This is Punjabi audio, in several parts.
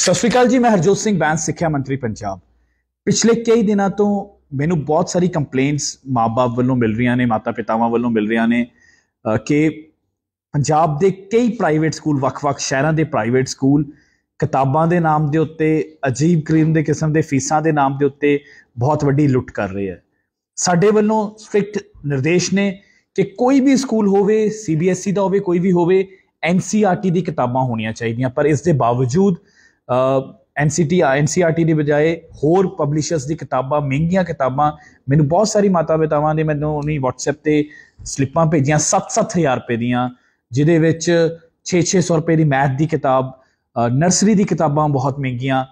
ਸਤਿ ਸ਼੍ਰੀ ਅਕਾਲ ਜੀ ਮੈਂ ਹਰਜੋਤ ਸਿੰਘ ਬੈਂਸ ਸਿੱਖਿਆ ਮੰਤਰੀ ਪੰਜਾਬ ਪਿਛਲੇ ਕਈ ਦਿਨਾਂ ਤੋਂ ਮੈਨੂੰ ਬਹੁਤ ਸਾਰੀ ਕੰਪਲੇਂਟਸ ਮਾਪੇ ਵੱਲੋਂ ਮਿਲ ਰਹੀਆਂ ਨੇ ਮਾਤਾ-ਪਿਤਾਵਾਂ ਵੱਲੋਂ ਮਿਲ ਰਹੀਆਂ ਨੇ ਕਿ ਪੰਜਾਬ ਦੇ ਕਈ ਪ੍ਰਾਈਵੇਟ ਸਕੂਲ ਵੱਖ-ਵੱਖ ਸ਼ਹਿਰਾਂ ਦੇ ਪ੍ਰਾਈਵੇਟ ਸਕੂਲ ਕਿਤਾਬਾਂ ਦੇ ਨਾਮ ਦੇ ਉੱਤੇ ਅਜੀਬ ਕਰੀਮ ਦੇ ਕਿਸਮ ਦੇ ਫੀਸਾਂ ਦੇ ਨਾਮ ਦੇ ਉੱਤੇ ਬਹੁਤ ਵੱਡੀ ਲੁੱਟ ਕਰ ਰਹੇ ਹੈ ਸਾਡੇ ਵੱਲੋਂ ਸਟ੍ਰਿਕਟ ਨਿਰਦੇਸ਼ ਨੇ ਕਿ ਕੋਈ ਵੀ ਸਕੂਲ ਹੋਵੇ ਸੀਬੀਐਸਈ e ਦਾ ਹੋਵੇ ਕੋਈ ਵੀ ਹੋਵੇ ਐਨਸੀਆਰਟੀ e ਦੀ ਕਿਤਾਬਾਂ ਹੋਣੀਆਂ ਚਾਹੀਦੀਆਂ ਪਰ ਇਸ ਦੇ ਬਾਵਜੂਦ ਐਨਸੀਟੀ ਐਨਸੀਆਰਟੀ e ਦੀ ਬਜਾਏ ਹੋਰ ਪਬਲਿਸ਼ਰਸ ਦੀ ਕਿਤਾਬਾਂ ਮਹਿੰਗੀਆਂ ਕਿਤਾਬਾਂ ਮੈਨੂੰ ਬਹੁਤ ਸਾਰੀ ਮਾਤਾ ਪਿਤਾਵਾਂ ਨੇ ਮੈਨੂੰ ਉਹਨੀ WhatsApp ਤੇ ਸਲਿੱਪਾਂ ਭੇਜੀਆਂ 7-7000 ਰੁਪਏ ਦੀਆਂ ਜਿਹਦੇ ਵਿੱਚ 6-600 ਰੁਪਏ ਦੀ ਮੈਥ ਦੀ ਕਿਤਾਬ ਨਰਸਰੀ ਦੀ ਕਿਤਾਬਾਂ ਬਹੁਤ ਮਹਿੰਗੀਆਂ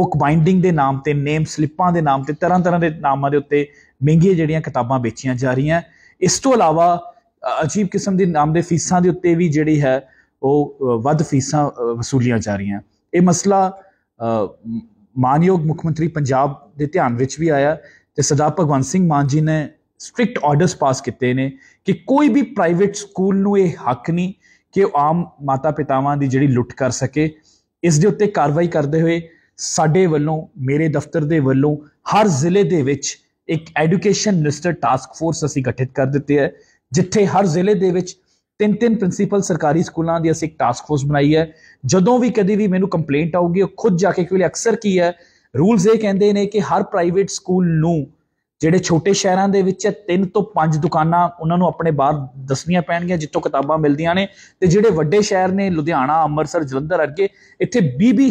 ਬੁੱਕ ਬਾਈਂਡਿੰਗ ਦੇ ਨਾਮ ਤੇ ਨੇਮ ਸਲਿੱਪਾਂ ਦੇ ਨਾਮ ਤੇ ਤਰ੍ਹਾਂ ਤਰ੍ਹਾਂ ਦੇ ਨਾਮਾਂ ਦੇ ਉੱਤੇ ਮਹਿੰਗੀਆਂ ਜਿਹੜੀਆਂ ਕਿਤਾਬਾਂ ਵੇਚੀਆਂ ਜਾ ਰਹੀਆਂ ਇਸ ਤੋਂ ਇਲਾਵਾ ਅਜੀਬ ਕਿਸਮ ਦੇ ਨਾਮ ਦੇ ਫੀਸਾਂ ਦੇ ਉੱਤੇ ਵੀ ਜਿਹੜੀ ਹੈ ਉਹ ਵੱਧ ਫੀਸਾਂ ਵਸੂਲੀਆਂ ਜਾ ਰਹੀਆਂ ਇਹ ਮਸਲਾ ਮਾਨਯੋਗ ਮੁੱਖ ਮੰਤਰੀ ਪੰਜਾਬ ਦੇ ਧਿਆਨ ਵਿੱਚ ਵੀ ਆਇਆ ਤੇ ਸਰਦਾਰ ਭਗਵੰਤ ਸਿੰਘ ਮਾਨ ਜੀ ਨੇ ਸਟ੍ਰਿਕਟ ਆਰਡਰਸ ਪਾਸ ਕੀਤੇ ਨੇ ਕਿ ਕੋਈ ਵੀ ਪ੍ਰਾਈਵੇਟ ਸਕੂਲ ਨੂੰ ਇਹ ਹੱਕ ਨਹੀਂ ਕਿ ਉਹ ਆਮ ਮਾਤਾ-ਪਿਤਾਵਾਂ ਦੀ ਜਿਹੜੀ ਲੁੱਟ ਕਰ ਸਕੇ ਇਸ ਦੇ ਉੱਤੇ ਕਾਰਵਾਈ ਕਰਦੇ ਹੋਏ ਸਾਡੇ ਵੱਲੋਂ ਮੇਰੇ ਦਫ਼ਤਰ ਦੇ ਵੱਲੋਂ ਹਰ ਜ਼ਿਲ੍ਹੇ ਦੇ ਵਿੱਚ ਇੱਕ ਐਜੂਕੇਸ਼ਨ ਮਿਨਿਸਟਰ ਟਾਸਕ ਫੋਰਸ ਅਸੀਂ ਗਠਿਤ ਕਰ ਦਿੱਤੀ ਹੈ ਜਿੱਥੇ ਹਰ ਜ਼ਿਲ੍ਹੇ ਦੇ ਵਿੱਚ ਤਿੰਨ ਤਿੰਨ ਪ੍ਰਿੰਸੀਪਲ ਸਰਕਾਰੀ ਸਕੂਲਾਂ ਦੀ ਅਸੀਂ ਇੱਕ ਟਾਸਕ ਫੋਰਸ ਬਣਾਈ ਹੈ ਜਦੋਂ ਵੀ ਕਦੀ ਵੀ ਮੈਨੂੰ ਕੰਪਲੇਂਟ ਆਉਗੀ ਉਹ ਖੁਦ ਜਾ ਕੇ ਕਿਉਂਕਿ ਅਕਸਰ ਕੀ ਹੈ ਰੂਲਸ ਇਹ ਕਹਿੰਦੇ ਨੇ ਕਿ ਹਰ ਪ੍ਰਾਈਵੇਟ ਸਕੂਲ ਨੂੰ ਜਿਹੜੇ ਛੋਟੇ ਸ਼ਹਿਰਾਂ ਦੇ ਵਿੱਚ ਤਿੰਨ ਤੋਂ ਪੰਜ ਦੁਕਾਨਾਂ ਉਹਨਾਂ ਨੂੰ ਆਪਣੇ ਬਾਹਰ ਦੱਸਣੀਆਂ ਪੈਣਗੀਆਂ ਜਿੱਥੋਂ ਕਿਤਾਬਾਂ ਮਿਲਦੀਆਂ ਨੇ ਤੇ ਜਿਹੜੇ ਵੱਡੇ ਸ਼ਹਿਰ ਨੇ ਲੁਧਿਆਣਾ ਅੰਮ੍ਰਿਤਸਰ ਜਲੰਧਰ ਅਰਗੇ ਇੱਥੇ 20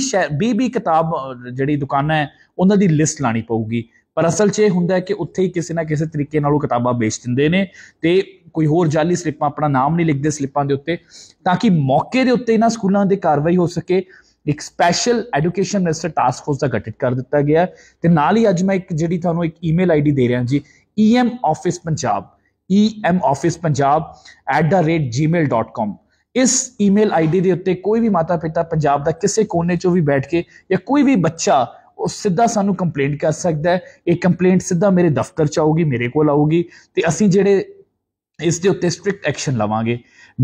20 20 ਕਿਤਾਬ ਜਿਹੜੀ ਦੁਕਾਨਾਂ ਹੈ ਉਹਨਾਂ ਦੀ ਲਿਸਟ ਲਾਣੀ ਪਊਗੀ ਪਰ ਅਸਲ 'ਚ ਇਹ ਹੁੰਦਾ ਹੈ ਕਿ ਉੱਥੇ ਹੀ ਕਿਸੇ ਨਾ ਕਿਸੇ ਤਰੀਕੇ ਨਾਲ ਉਹ ਕਿਤਾਬਾਂ ਵੇਚ ਦਿੰਦੇ ਨੇ ਤੇ ਕੋਈ ਹੋਰ ਜਾਲੀ ਸਲਿੱਪਾਂ ਆਪਣਾ ਨਾਮ ਨਹੀਂ ਲਿਖਦੇ ਸਲਿੱਪਾਂ ਦੇ ਉੱਤੇ ਤਾਂ ਕਿ ਮੌਕੇ ਦੇ ਉੱਤੇ ਇਹਨਾਂ ਸਕੂਲਾਂ ਦੇ ਕਾਰਵਾਈ ਹੋ ਸਕੇ ਇੱਕ special education minister task force ਦਾ ਗਠਿਤ ਕਰ ਦਿੱਤਾ ਗਿਆ ਤੇ ਨਾਲ ਹੀ ਅੱਜ ਮੈਂ ਇੱਕ ਜਿਹੜੀ ਤੁਹਾਨੂੰ ਇੱਕ ਈਮੇਲ ਆਈਡੀ ਦੇ ਰਿਹਾ ਜੀ em office punjab em office @gmail.com ਇਸ ਈਮੇਲ ਆਈਡੀ ਦੇ ਉੱਤੇ ਕੋਈ ਵੀ ਮਾਤਾ ਪਿਤਾ ਪੰਜਾਬ ਦਾ ਕਿਸੇ ਕੋਨੇ 'ਚੋਂ ਵੀ ਬੈਠ ਕੇ ਜਾਂ ਕੋਈ ਵੀ ਬੱਚਾ ਉਹ ਸਿੱਧਾ ਸਾਨੂੰ ਕੰਪਲੇਂਟ ਕਰ ਸਕਦਾ ਹੈ ਇਹ ਕੰਪਲੇਂਟ ਸਿੱਧਾ ਮੇਰੇ ਦਫ਼ਤਰ 'ਚ ਆਊਗੀ ਮੇਰੇ ਕੋਲ ਆਊਗੀ ਤੇ ਅਸੀਂ ਜਿਹੜੇ ਇਸ ਦੇ ਉੱਤੇ ਸਟ੍ਰਿਕਟ ਐਕਸ਼ਨ ਲਵਾਂਗੇ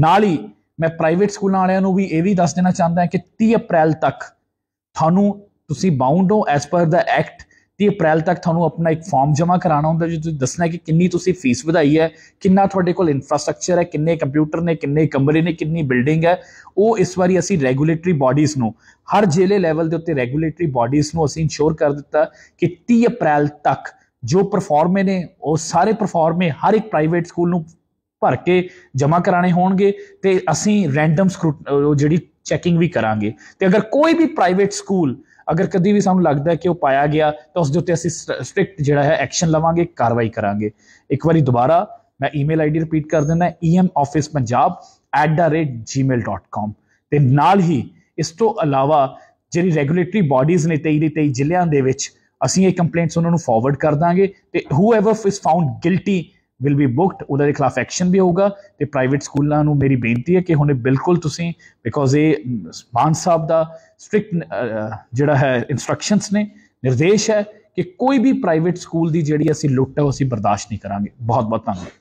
ਨਾਲ ਹੀ ਮੈਂ ਪ੍ਰਾਈਵੇਟ ਸਕੂਲਾਂ ਵਾਲਿਆਂ ਨੂੰ ਵੀ ਇਹ ਵੀ ਦੱਸ ਦੇਣਾ ਚਾਹੁੰਦਾ ਹਾਂ ਕਿ 30 ਅਪ੍ਰੈਲ ਤੱਕ ਤੁਹਾਨੂੰ ਤੁਸੀਂ ਬਾਉਂਡ ਹੋ ਐਸ ਪਰ ਦਾ ਐਕਟ 30 ਅਪ੍ਰੈਲ ਤੱਕ ਤੁਹਾਨੂੰ ਆਪਣਾ ਇੱਕ ਫਾਰਮ ਜਮ੍ਹਾਂ ਕਰਾਉਣਾ ਹੁੰਦਾ ਜਿਸ ਤੁਸੀਂ ਦੱਸਣਾ ਕਿ ਕਿੰਨੀ ਤੁਸੀਂ ਫੀਸ ਵਧਾਈ ਹੈ ਕਿੰਨਾ ਤੁਹਾਡੇ ਕੋਲ ਇਨਫਰਾਸਟ੍ਰਕਚਰ ਹੈ ਕਿੰਨੇ ਕੰਪਿਊਟਰ ਨੇ ਕਿੰਨੇ ਕਮਰੇ ਨੇ ਕਿੰਨੀ ਬਿਲਡਿੰਗ ਹੈ ਉਹ ਇਸ ਵਾਰੀ ਅਸੀਂ ਰੈਗੂਲੇਟਰੀ ਬਾਡੀਜ਼ ਨੂੰ ਹਰ ਜ਼ਿਲ੍ਹੇ ਲੈਵਲ ਦੇ ਉੱਤੇ ਰੈਗੂਲੇਟਰੀ ਬਾਡੀਜ਼ ਨੂੰ ਅਸੀਂ ਇਨਸ਼ੋਰ ਕਰ ਦਿੱਤਾ ਕਿ 30 ਅਪ੍ਰੈਲ ਤੱਕ ਜੋ ਪਰਫਾਰਮੇ ਨੇ ਉਹ ਸਾਰੇ ਪਰਫਾਰਮੇ ਹਰ ਇੱਕ ਪ੍ਰਾਈਵੇਟ ਸਕੂਲ ਨੂੰ ਭਰ ਕੇ ਜਮ੍ਹਾਂ ਕਰਾਣੇ ਹੋਣਗੇ ਤੇ ਅਸੀਂ ਰੈਂਡਮ ਜਿਹੜੀ ਚੈਕਿੰਗ ਵੀ ਕਰਾਂਗੇ ਤੇ ਅਗਰ ਕੋਈ ਵੀ ਪ੍ਰਾਈਵੇਟ ਸਕੂਲ ਅਗਰ ਕਦੀ ਵੀ ਸਾਨੂੰ ਲੱਗਦਾ ਹੈ ਕਿ ਉਹ ਪਾਇਆ ਗਿਆ ਤਾਂ ਉਸ ਦੇ ਉੱਤੇ ਅਸੀਂ ਸਟ੍ਰਿਕਟ ਜਿਹੜਾ ਹੈ ਐਕਸ਼ਨ ਲਵਾਂਗੇ ਕਾਰਵਾਈ ਕਰਾਂਗੇ ਇੱਕ ਵਾਰੀ ਦੁਬਾਰਾ ਮੈਂ ਈਮੇਲ ਆਈਡੀ ਰਿਪੀਟ ਕਰ ਦਿੰਦਾ emofficepunjab@gmail.com ਤੇ ਨਾਲ ਹੀ ਇਸ ਤੋਂ ਇਲਾਵਾ ਜਿਹੜੀ ਰੈਗੂਲੇਟਰੀ ਬਾਡੀਜ਼ ਨੇ 23 ਦੇ 23 ਜ਼ਿਲ੍ਹਿਆਂ ਦੇ ਵਿੱਚ ਅਸੀਂ ਇਹ ਕੰਪਲੇਂਟਸ ਉਹਨਾਂ ਨੂੰ ਫਾਰਵਰਡ ਕਰ ਦਾਂਗੇ ਤੇ whoever is found guilty will be booked ਉਹਦਾ ਦੇ ਖਿਲਾਫ ਐਕਸ਼ਨ ਵੀ ਹੋਊਗਾ ਤੇ ਪ੍ਰਾਈਵੇਟ ਸਕੂਲਾਂ ਨੂੰ ਮੇਰੀ ਬੇਨਤੀ ਹੈ ਕਿ ਹੁਣ ਬਿਲਕੁਲ ਤੁਸੀਂ ਬਿਕੋਜ਼ ਇਹ ਮਾਨ ਸਾਹਿਬ ਦਾ ਸਟ੍ਰਿਕਟ ਜਿਹੜਾ ਹੈ ਇਨਸਟਰਕਸ਼ਨਸ ਨੇ ਨਿਰਦੇਸ਼ ਹੈ ਕਿ ਕੋਈ ਵੀ ਪ੍ਰਾਈਵੇਟ ਸਕੂਲ ਦੀ ਜਿਹੜੀ ਅਸੀਂ ਲੁੱਟ ਹੈ ਉਹ ਅਸੀਂ ਬਰਦਾਸ਼ਤ ਨਹੀਂ ਕਰਾਂਗੇ ਬਹੁਤ ਬਹੁਤ ਧੰਨਵਾਦ